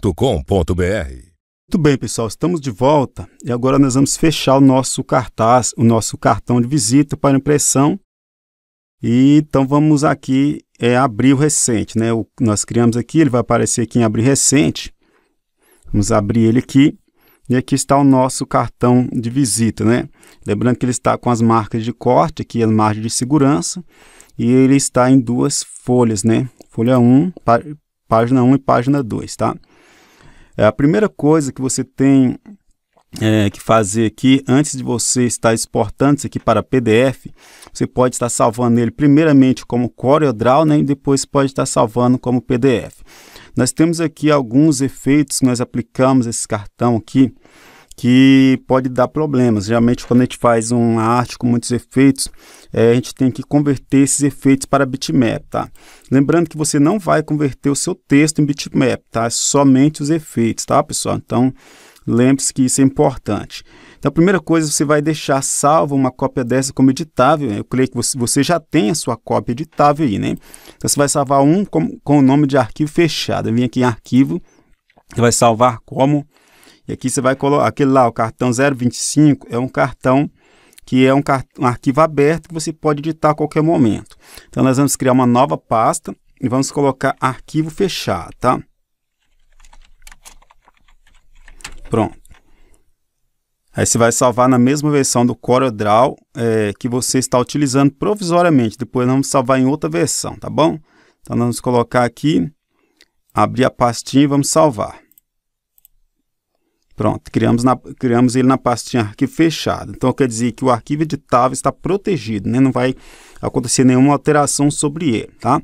www.radiocultura.com.br muito bem, pessoal, estamos de volta e agora nós vamos fechar o nosso cartaz, o nosso cartão de visita para impressão. E então vamos aqui é, abrir o recente, né? O, nós criamos aqui, ele vai aparecer aqui em abrir recente. Vamos abrir ele aqui e aqui está o nosso cartão de visita, né? Lembrando que ele está com as marcas de corte aqui, as margens de segurança e ele está em duas folhas, né? Folha 1, pá, página 1 e página 2, tá? É, a primeira coisa que você tem é, que fazer aqui, antes de você estar exportando isso aqui para PDF, você pode estar salvando ele primeiramente como CorelDRAW né, e depois pode estar salvando como PDF. Nós temos aqui alguns efeitos que nós aplicamos esse cartão aqui que pode dar problemas. Geralmente, quando a gente faz uma arte com muitos efeitos, é, a gente tem que converter esses efeitos para bitmap, tá? Lembrando que você não vai converter o seu texto em bitmap, tá? É somente os efeitos, tá, pessoal? Então, lembre-se que isso é importante. Então, a primeira coisa, você vai deixar salvo uma cópia dessa como editável. Eu creio que você já tem a sua cópia editável aí, né? Então, você vai salvar um com, com o nome de arquivo fechado. Vem aqui em arquivo, e vai salvar como e aqui você vai colocar aquele lá, o cartão 025, é um cartão que é um, um arquivo aberto que você pode editar a qualquer momento. Então, nós vamos criar uma nova pasta e vamos colocar arquivo fechado tá? Pronto. Aí você vai salvar na mesma versão do CorelDRAW é, que você está utilizando provisoriamente. Depois nós vamos salvar em outra versão, tá bom? Então, nós vamos colocar aqui, abrir a pastinha e vamos salvar. Pronto, criamos, na, criamos ele na pastinha arquivo fechado. Então quer dizer que o arquivo editável está protegido, né? Não vai acontecer nenhuma alteração sobre ele, tá?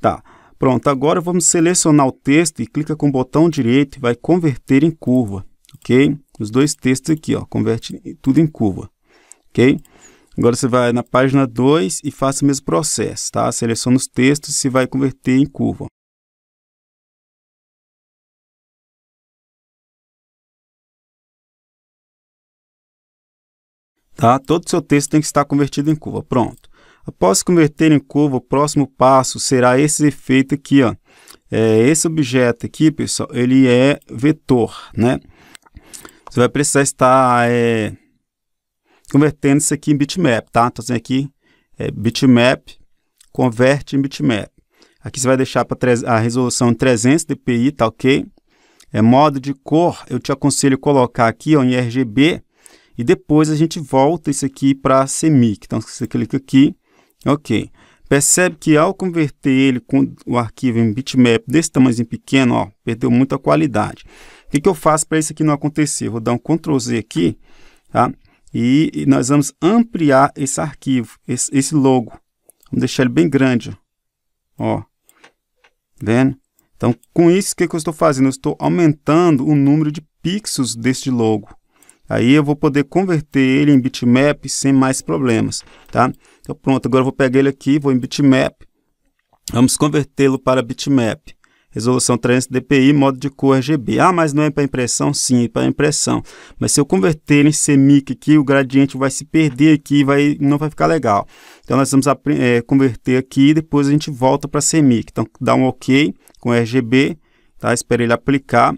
Tá. Pronto, agora vamos selecionar o texto e clica com o botão direito e vai converter em curva, ok? Os dois textos aqui, ó, converte tudo em curva, ok? Agora você vai na página 2 e faça o mesmo processo, tá? Seleciona os textos e vai converter em curva. tá? Todo o seu texto tem que estar convertido em curva. Pronto. Após converter em curva, o próximo passo será esse efeito aqui, ó. É, esse objeto aqui, pessoal, ele é vetor, né? Você vai precisar estar é, convertendo isso aqui em bitmap, tá? Então, assim, aqui é bitmap, converte em bitmap. Aqui você vai deixar para a resolução 300 dpi, tá ok? É modo de cor, eu te aconselho colocar aqui ó, em RGB, e depois a gente volta isso aqui para CMYK. Então, você clica aqui, ok. Percebe que ao converter ele com o arquivo em bitmap desse tamanho pequeno, ó, perdeu muita qualidade. O que, que eu faço para isso aqui não acontecer? Vou dar um Ctrl Z aqui, tá? E, nós vamos ampliar esse arquivo, esse, esse logo. Vamos deixar ele bem grande, ó. Vendo? Então, com isso, o que, que eu estou fazendo? Eu estou aumentando o número de pixels deste logo. Aí eu vou poder converter ele em bitmap sem mais problemas, tá? Então pronto, agora eu vou pegar ele aqui, vou em bitmap. Vamos convertê-lo para bitmap. Resolução 300 dpi, modo de cor RGB. Ah, mas não é para impressão? Sim, é para impressão. Mas se eu converter em CMYK aqui, o gradiente vai se perder aqui e vai, não vai ficar legal. Então, nós vamos é, converter aqui e depois a gente volta para CMYK. Então, dá um OK com RGB, tá? Espera ele aplicar.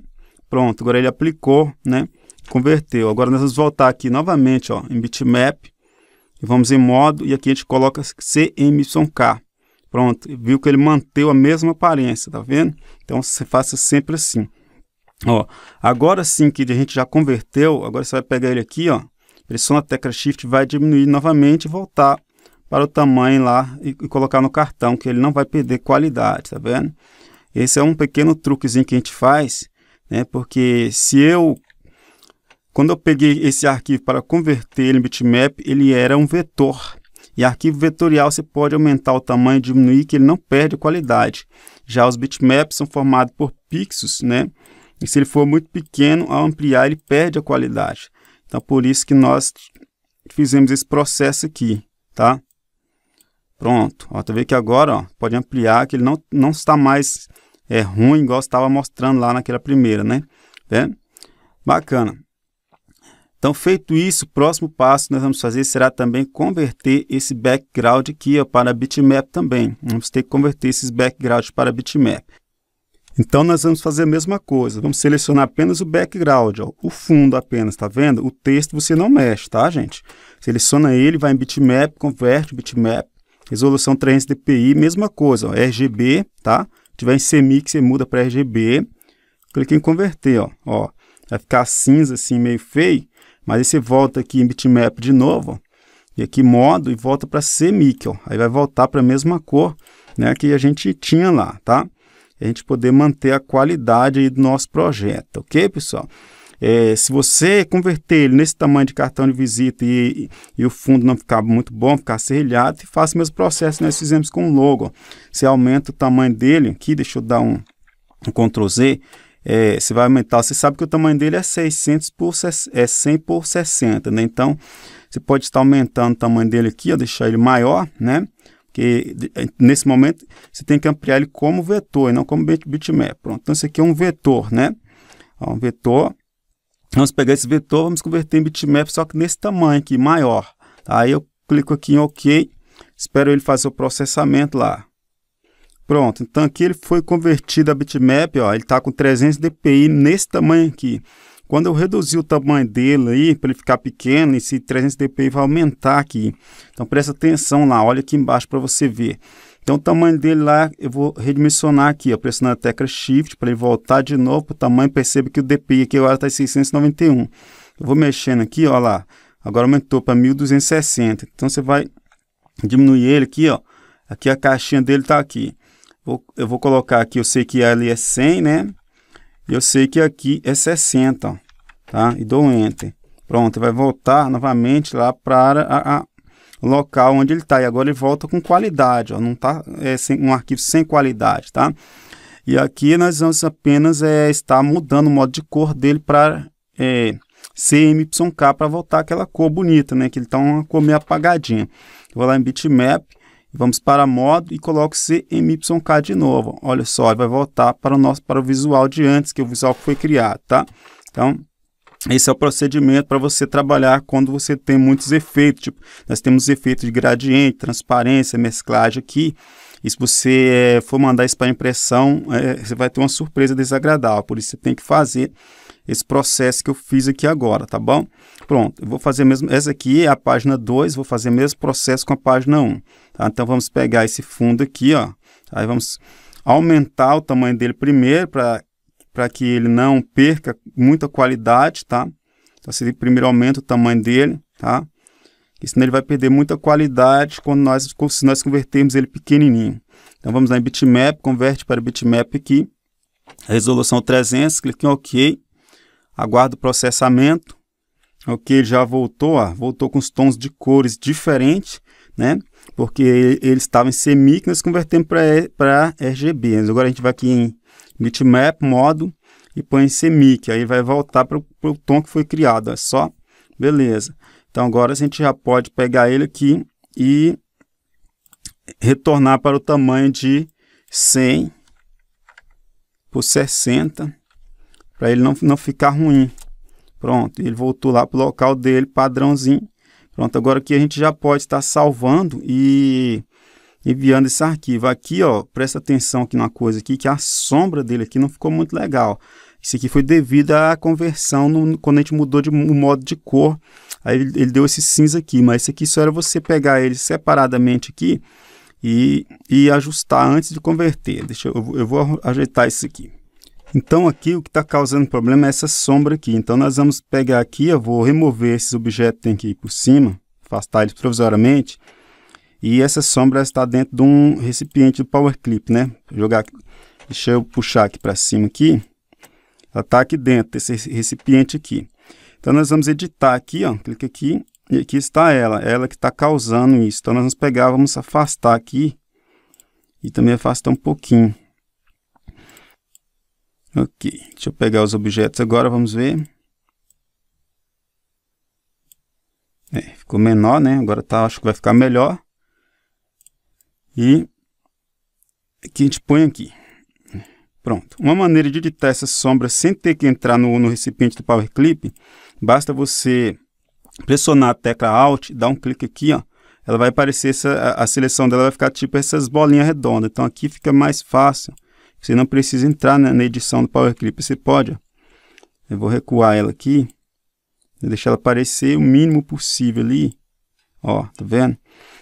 Pronto, agora ele aplicou, né? converteu. Agora nós vamos voltar aqui novamente ó, em bitmap, e vamos em modo, e aqui a gente coloca CMYK. Pronto, viu que ele manteve a mesma aparência, tá vendo? Então você faça sempre assim. Ó, agora sim que a gente já converteu, agora você vai pegar ele aqui, ó, pressiona a tecla Shift, vai diminuir novamente e voltar para o tamanho lá e, e colocar no cartão, que ele não vai perder qualidade, tá vendo? Esse é um pequeno truquezinho que a gente faz, né? Porque se eu quando eu peguei esse arquivo para converter ele em bitmap, ele era um vetor. E arquivo vetorial você pode aumentar o tamanho e diminuir, que ele não perde qualidade. Já os bitmaps são formados por pixels, né? E se ele for muito pequeno, ao ampliar, ele perde a qualidade. Então, por isso que nós fizemos esse processo aqui, tá? Pronto. Ó, tá vendo que agora ó, pode ampliar, que ele não, não está mais é, ruim, igual estava mostrando lá naquela primeira, né? É? Bacana. Então, feito isso, o próximo passo que nós vamos fazer será também converter esse background aqui ó, para bitmap também. Vamos ter que converter esses backgrounds para bitmap. Então, nós vamos fazer a mesma coisa. Vamos selecionar apenas o background, ó, o fundo apenas, tá vendo? O texto você não mexe, tá, gente? Seleciona ele, vai em bitmap, converte bitmap, resolução 300 dpi, mesma coisa, ó, RGB, tá? Se tiver em CMYK, você muda para RGB. Clique em converter, ó, ó. Vai ficar cinza assim, meio feio. Mas aí você volta aqui em bitmap de novo, e aqui modo, e volta para C níquel. Aí vai voltar para a mesma cor né, que a gente tinha lá, tá? A gente poder manter a qualidade aí do nosso projeto, ok, pessoal? É, se você converter ele nesse tamanho de cartão de visita e, e, e o fundo não ficar muito bom, ficar serrilhado, faça o mesmo processo que nós fizemos com o logo. Você aumenta o tamanho dele, aqui deixa eu dar um, um Ctrl Z, é, você vai aumentar. Você sabe que o tamanho dele é 600 por é 100 por 60, né? Então, você pode estar aumentando o tamanho dele aqui, ó, deixar ele maior, né? Porque é, nesse momento você tem que ampliar ele como vetor e não como bitmap. Pronto. Então, isso aqui é um vetor, né? Ó, um vetor. Vamos pegar esse vetor, vamos converter em bitmap, só que nesse tamanho aqui, maior. Tá? Aí eu clico aqui em OK, espero ele fazer o processamento lá. Pronto, então aqui ele foi convertido a bitmap, ó, ele está com 300 dpi nesse tamanho aqui. Quando eu reduzir o tamanho dele aí, para ele ficar pequeno, esse 300 dpi vai aumentar aqui. Então presta atenção lá, olha aqui embaixo para você ver. Então o tamanho dele lá, eu vou redimensionar aqui, ó, pressionando a tecla Shift para ele voltar de novo para o tamanho. Perceba que o dpi aqui agora está em 691. Eu vou mexendo aqui, ó lá, agora aumentou para 1260. Então você vai diminuir ele aqui, ó. Aqui a caixinha dele está aqui. Vou, eu vou colocar aqui, eu sei que ali é 100, né? Eu sei que aqui é 60, ó, tá? E dou um Enter. Pronto, vai voltar novamente lá para a, a local onde ele está. E agora ele volta com qualidade, ó, não está é, sem, um arquivo sem qualidade, tá? E aqui nós vamos apenas é, estar mudando o modo de cor dele para é, CMYK para voltar aquela cor bonita, né? Que ele está uma cor meio apagadinha. vou lá em bitmap, Vamos para modo e coloco CMYK de novo. Olha só, vai voltar para o nosso para o visual de antes, que é o visual que foi criado, tá? Então, esse é o procedimento para você trabalhar quando você tem muitos efeitos. Tipo, nós temos efeitos de gradiente, transparência, mesclagem aqui. E se você é, for mandar isso para impressão, é, você vai ter uma surpresa desagradável. Por isso, você tem que fazer esse processo que eu fiz aqui agora, tá bom? Pronto, eu vou fazer mesmo, essa aqui é a página 2, vou fazer o mesmo processo com a página 1. Um, tá? Então, vamos pegar esse fundo aqui, ó, aí vamos aumentar o tamanho dele primeiro para que ele não perca muita qualidade, tá? Então, seria primeiro aumenta o tamanho dele, tá? Porque senão ele vai perder muita qualidade quando nós, se nós convertermos ele pequenininho. Então vamos lá em bitmap, converte para bitmap aqui, resolução 300, clique em OK aguarda o processamento. Ok, já voltou, ó, voltou com os tons de cores diferentes, né? Porque ele, ele estava em CMYK, nós convertemos para RGB. Mas agora a gente vai aqui em bitmap, modo, e põe em CMYK. Aí vai voltar para o tom que foi criado, é só, beleza. Então agora a gente já pode pegar ele aqui e retornar para o tamanho de 100 por 60 para ele não, não ficar ruim. Pronto, ele voltou lá para o local dele, padrãozinho. Pronto, agora aqui a gente já pode estar salvando e enviando esse arquivo. Aqui, ó, presta atenção aqui numa coisa aqui, que a sombra dele aqui não ficou muito legal. Isso aqui foi devido à conversão no, quando a gente mudou de modo de cor. Aí ele, ele, deu esse cinza aqui, mas isso aqui só era você pegar ele separadamente aqui e, e ajustar antes de converter. Deixa eu, eu vou ajeitar isso aqui. Então aqui o que está causando problema é essa sombra aqui. Então nós vamos pegar aqui, eu vou remover esses objetos que tem aqui por cima, afastar eles provisoriamente. E essa sombra está dentro de um recipiente do Power Clip, né? Vou jogar, deixa eu puxar aqui para cima aqui. Ela está aqui dentro desse recipiente aqui. Então nós vamos editar aqui, ó, clica aqui e aqui está ela, ela que está causando isso. Então nós vamos pegar, vamos afastar aqui e também afastar um pouquinho. Ok, deixa eu pegar os objetos agora, vamos ver. É, ficou menor, né? Agora tá, acho que vai ficar melhor. E aqui a gente põe aqui. Pronto. Uma maneira de editar essa sombra sem ter que entrar no, no recipiente do Power Clip, basta você pressionar a tecla Alt, dar um clique aqui, ó. Ela vai aparecer, essa, a, a seleção dela vai ficar tipo essas bolinhas redondas. Então aqui fica mais fácil você não precisa entrar na, na edição do Power Clip, você pode. Eu vou recuar ela aqui, deixar ela aparecer o mínimo possível ali. Ó, tá vendo?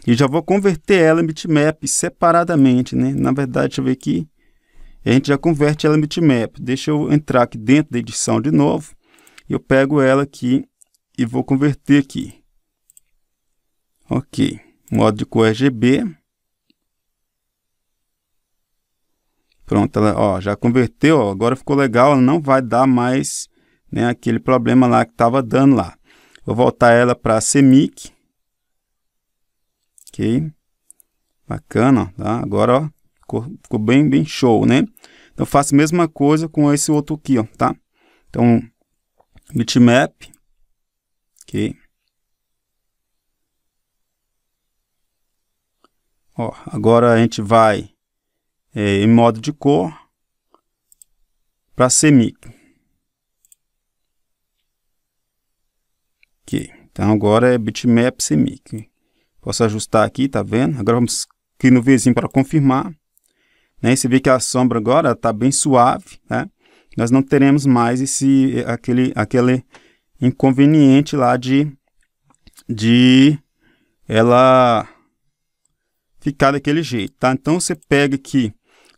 E já vou converter ela em bitmap separadamente, né? Na verdade, deixa eu ver aqui. A gente já converte ela em bitmap. Deixa eu entrar aqui dentro da edição de novo. Eu pego ela aqui e vou converter aqui. Ok. Modo de cor RGB. É Pronto, ela ó, já converteu, ó, agora ficou legal, ela não vai dar mais né, aquele problema lá que estava dando lá. Vou voltar ela para a CEMIC. Ok. Bacana, ó, tá? Agora, ó, ficou, ficou, bem, bem show, né? Então, faço a mesma coisa com esse outro aqui, ó, tá? Então, bitmap. Ok. Ó, agora a gente vai é, em modo de cor para semic. Ok, então agora é bitmap semic. Posso ajustar aqui, tá vendo? Agora vamos aqui no vizinho para confirmar. Né? Você vê que a sombra agora está bem suave, né? Nós não teremos mais esse, aquele, aquele inconveniente lá de, de ela ficar daquele jeito, tá? Então você pega aqui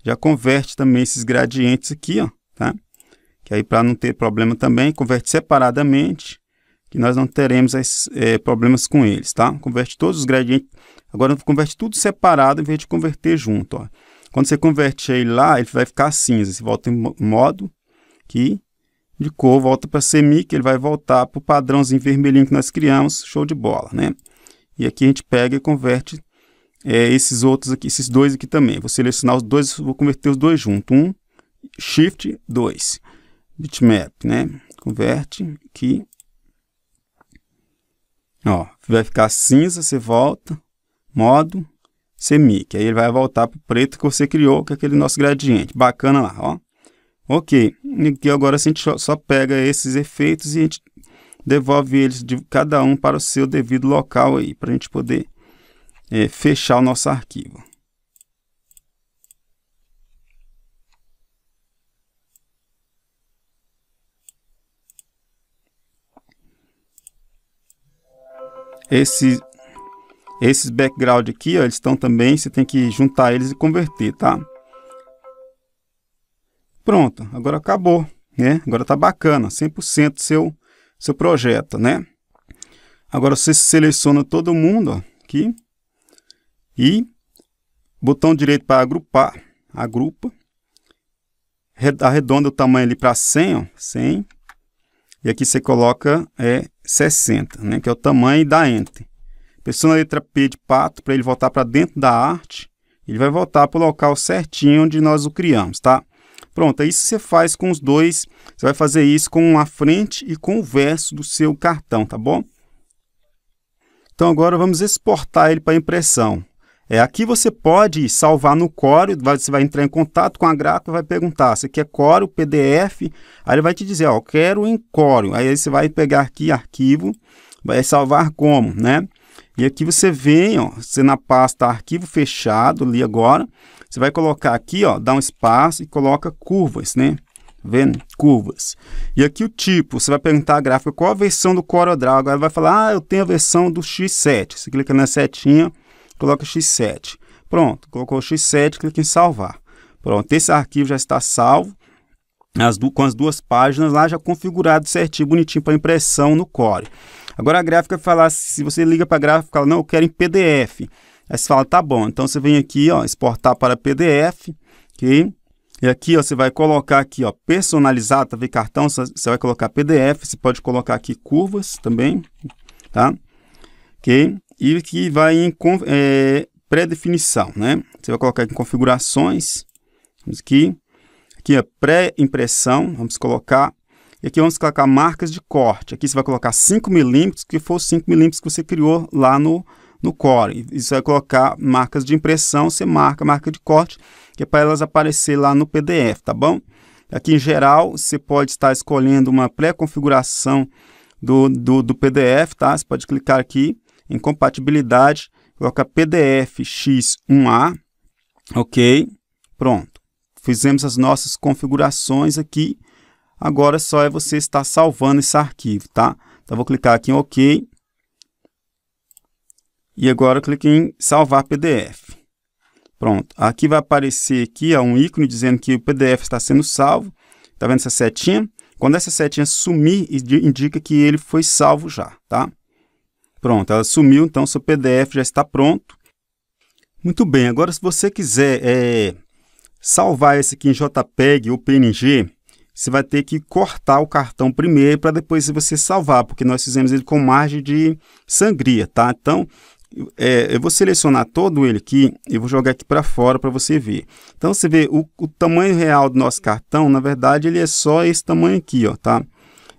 já converte também esses gradientes aqui, ó, tá? Que aí para não ter problema também, converte separadamente, que nós não teremos as, é, problemas com eles, tá? Converte todos os gradientes, agora converte tudo separado em vez de converter junto, ó. Quando você converte ele lá, ele vai ficar cinza, você volta em modo que de cor, volta para semi, que ele vai voltar para o padrãozinho vermelhinho que nós criamos, show de bola, né? E aqui a gente pega e converte é, esses outros aqui, esses dois aqui também. Vou selecionar os dois, vou converter os dois junto. Um, Shift 2, bitmap, né? Converte aqui. Ó, vai ficar cinza, você volta, modo, que Aí ele vai voltar para o preto que você criou, que é aquele nosso gradiente. Bacana lá, ó. Ok, e agora a gente só pega esses efeitos e a gente devolve eles de cada um para o seu devido local aí, para a gente poder é, fechar o nosso arquivo. Esse, esses background aqui, ó, eles estão também, você tem que juntar eles e converter, tá? Pronto, agora acabou, né? Agora tá bacana, 100% seu seu projeto, né? Agora você seleciona todo mundo, ó, aqui, e botão direito para agrupar, agrupa. Arredonda o tamanho ali para 100, ó, 100. E aqui você coloca é 60, né, que é o tamanho da enter Pressiona a letra P de pato para ele voltar para dentro da arte. Ele vai voltar para o local certinho onde nós o criamos, tá? Pronto, é isso você faz com os dois. Você vai fazer isso com a frente e com o verso do seu cartão, tá bom? Então agora vamos exportar ele para impressão. É, aqui você pode salvar no Core, você vai entrar em contato com a gráfica, vai perguntar você quer Core, PDF, aí ele vai te dizer, ó, quero em Core. Aí você vai pegar aqui arquivo, vai salvar como, né? E aqui você vem, ó, você na pasta arquivo fechado ali agora, você vai colocar aqui, ó, dá um espaço e coloca curvas, né? vendo? Curvas. E aqui o tipo, você vai perguntar a gráfica qual a versão do CorelDRAW. Agora vai falar, ah, eu tenho a versão do X7. Você clica na setinha, coloca X7. Pronto, colocou X7, clica em salvar. Pronto, esse arquivo já está salvo as com as duas páginas lá já configurado certinho, bonitinho para impressão no Core. Agora a gráfica fala, se você liga para a gráfica, fala, não, eu quero em PDF. Aí você fala, tá bom, então você vem aqui, ó, exportar para PDF, ok? E aqui, ó, você vai colocar aqui, ó, personalizar, tá vendo cartão? Você vai colocar PDF, você pode colocar aqui curvas também, tá? Ok? e que vai em é, pré-definição, né? Você vai colocar em configurações, vamos aqui, aqui é pré-impressão, vamos colocar, e aqui vamos colocar marcas de corte. Aqui você vai colocar 5 milímetros, que for 5 milímetros que você criou lá no, no core. isso você vai colocar marcas de impressão, você marca marca de corte, que é para elas aparecer lá no PDF, tá bom? Aqui em geral, você pode estar escolhendo uma pré-configuração do, do, do PDF, tá? Você pode clicar aqui incompatibilidade, coloca x 1 a ok? Pronto. Fizemos as nossas configurações aqui. Agora só é você estar salvando esse arquivo, tá? Então, vou clicar aqui em OK. E agora clique em salvar PDF. Pronto. Aqui vai aparecer aqui ó, um ícone dizendo que o PDF está sendo salvo. Tá vendo essa setinha? Quando essa setinha sumir, indica que ele foi salvo já, tá? Pronto, ela sumiu, então seu PDF já está pronto. Muito bem, agora se você quiser é, salvar esse aqui em JPEG ou PNG, você vai ter que cortar o cartão primeiro para depois você salvar, porque nós fizemos ele com margem de sangria, tá? Então, é, eu vou selecionar todo ele aqui e vou jogar aqui para fora para você ver. Então, você vê o, o, tamanho real do nosso cartão, na verdade, ele é só esse tamanho aqui, ó, tá?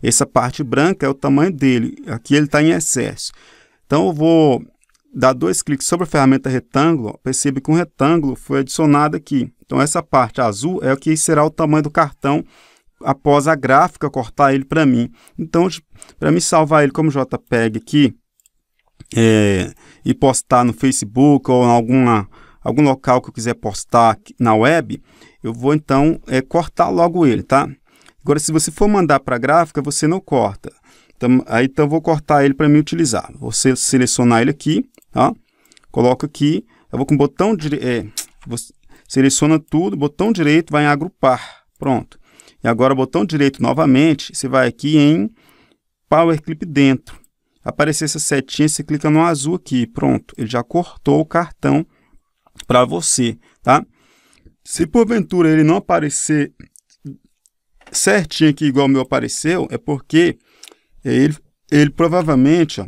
Essa parte branca é o tamanho dele, aqui ele está em excesso. Então eu vou dar dois cliques sobre a ferramenta retângulo, percebe que um retângulo foi adicionado aqui. Então essa parte azul é o que será o tamanho do cartão após a gráfica cortar ele para mim. Então para me salvar ele como JPEG aqui é, e postar no Facebook ou em alguma algum local que eu quiser postar na web, eu vou então é, cortar logo ele, tá? Agora, se você for mandar para a gráfica, você não corta. Então, aí então vou cortar ele para me utilizar. Vou selecionar ele aqui, tá? Coloco aqui, eu vou com o botão direito, é, seleciona tudo, botão direito vai em agrupar, pronto. E agora botão direito novamente, você vai aqui em Power Clip dentro. Aparecer essa setinha, você clica no azul aqui, pronto. Ele já cortou o cartão para você, tá? Se porventura ele não aparecer certinho aqui igual o meu apareceu, é porque ele, ele provavelmente, ó,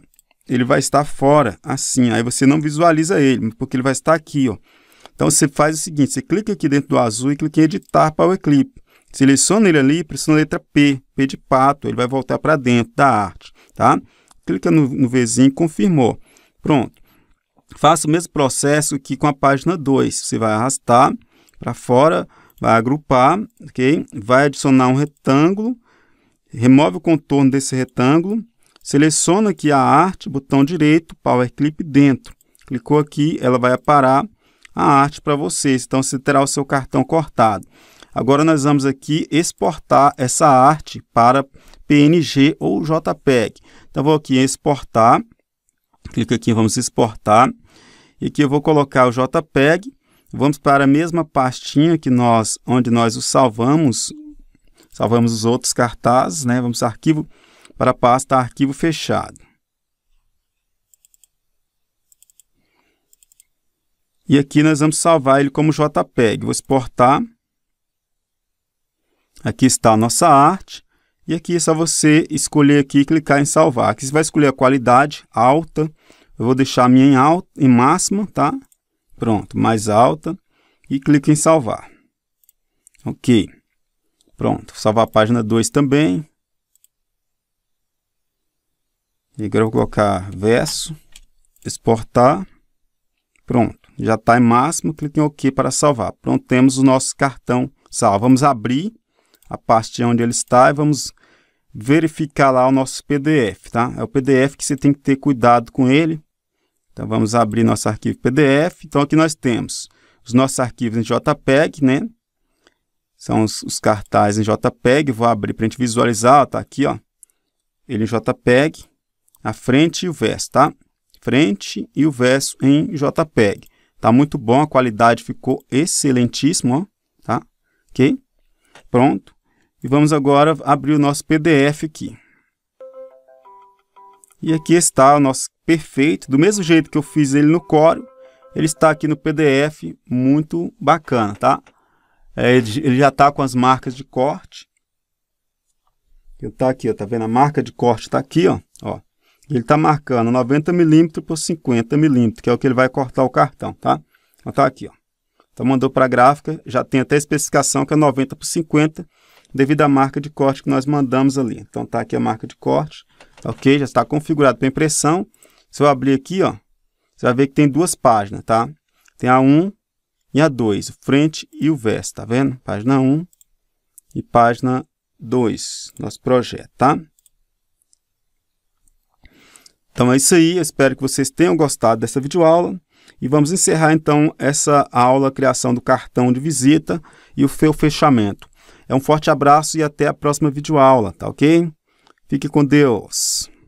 ele vai estar fora, assim. Aí você não visualiza ele, porque ele vai estar aqui, ó. Então você faz o seguinte, você clica aqui dentro do azul e clica em editar para o Eclipse. Seleciona ele ali, pressiona a letra P, P de pato, ele vai voltar para dentro da arte, tá? Clica no, no Vzinho, confirmou. Pronto. Faça o mesmo processo que com a página 2. Você vai arrastar para fora, vai agrupar, ok? Vai adicionar um retângulo, remove o contorno desse retângulo, seleciona aqui a arte, botão direito, Power Clip dentro. Clicou aqui, ela vai aparar a arte para vocês, então você terá o seu cartão cortado. Agora nós vamos aqui exportar essa arte para PNG ou JPEG. Então vou aqui em exportar, clica aqui vamos exportar, e aqui eu vou colocar o JPEG, vamos para a mesma pastinha que nós, onde nós o salvamos, Salvamos os outros cartazes, né? Vamos arquivo para a pasta arquivo fechado. E aqui nós vamos salvar ele como JPEG. Vou exportar. Aqui está a nossa arte. E aqui é só você escolher aqui e clicar em salvar. Aqui você vai escolher a qualidade alta. Eu vou deixar a minha em, alta, em máxima, tá? Pronto, mais alta. E clica em salvar. Ok. Pronto, salvar a página 2 também. E agora eu vou colocar verso, exportar. Pronto, já está em máximo, clique em OK para salvar. Pronto, temos o nosso cartão salvo. Vamos abrir a parte onde ele está e vamos verificar lá o nosso PDF, tá? É o PDF que você tem que ter cuidado com ele. Então, vamos abrir nosso arquivo PDF. Então, aqui nós temos os nossos arquivos em JPEG, né? são os, os cartazes em JPEG. Vou abrir para a gente visualizar, está aqui, ó. Ele em JPEG, a frente e o verso, tá? Frente e o verso em JPEG. Tá muito bom, a qualidade ficou excelentíssima, ó, tá? OK? Pronto. E vamos agora abrir o nosso PDF aqui. E aqui está o nosso perfeito, do mesmo jeito que eu fiz ele no Core, ele está aqui no PDF, muito bacana, tá? É, ele, ele, já está com as marcas de corte. Ele está aqui, ó, tá vendo? A marca de corte está aqui, ó, ó. Ele está marcando 90 milímetros por 50 milímetros, que é o que ele vai cortar o cartão, tá? Então tá aqui, ó. Então mandou para a gráfica, já tem até a especificação que é 90 por 50, devido à marca de corte que nós mandamos ali. Então tá aqui a marca de corte, ok? Já está configurado para impressão. Se eu abrir aqui, ó, você vai ver que tem duas páginas, tá? Tem a 1 e a 2, frente e o verso, tá vendo? Página 1 e página 2, nosso projeto, tá? Então é isso aí, eu espero que vocês tenham gostado dessa videoaula e vamos encerrar então essa aula criação do cartão de visita e o seu fechamento. É um forte abraço e até a próxima videoaula, tá ok? Fique com Deus!